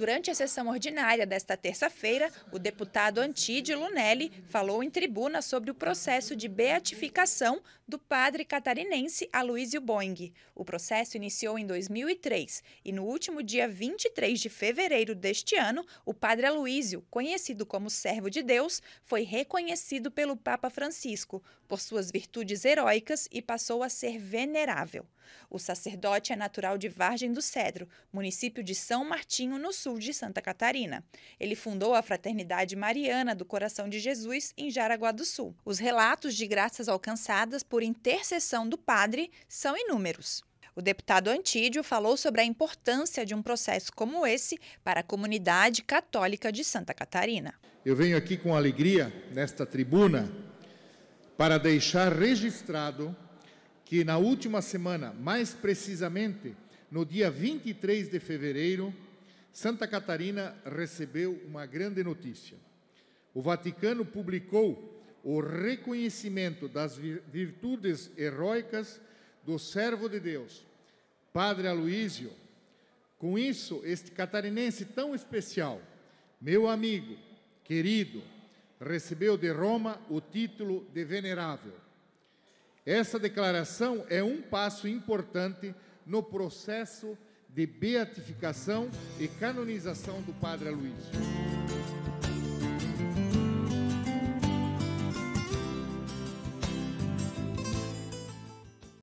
Durante a sessão ordinária desta terça-feira, o deputado Antídio Lunelli falou em tribuna sobre o processo de beatificação do padre catarinense Aloysio Boing. O processo iniciou em 2003 e no último dia 23 de fevereiro deste ano, o padre Aloysio, conhecido como Servo de Deus, foi reconhecido pelo Papa Francisco por suas virtudes heróicas e passou a ser venerável. O sacerdote é natural de Vargem do Cedro, município de São Martinho, no sul sul de Santa Catarina. Ele fundou a Fraternidade Mariana do Coração de Jesus em Jaraguá do Sul. Os relatos de graças alcançadas por intercessão do padre são inúmeros. O deputado Antídio falou sobre a importância de um processo como esse para a comunidade católica de Santa Catarina. Eu venho aqui com alegria nesta tribuna para deixar registrado que na última semana, mais precisamente no dia 23 de fevereiro, Santa Catarina recebeu uma grande notícia. O Vaticano publicou o reconhecimento das virtudes heróicas do servo de Deus, Padre Aloísio. Com isso, este catarinense tão especial, meu amigo, querido, recebeu de Roma o título de venerável. Essa declaração é um passo importante no processo de de beatificação e canonização do Padre Aloysio.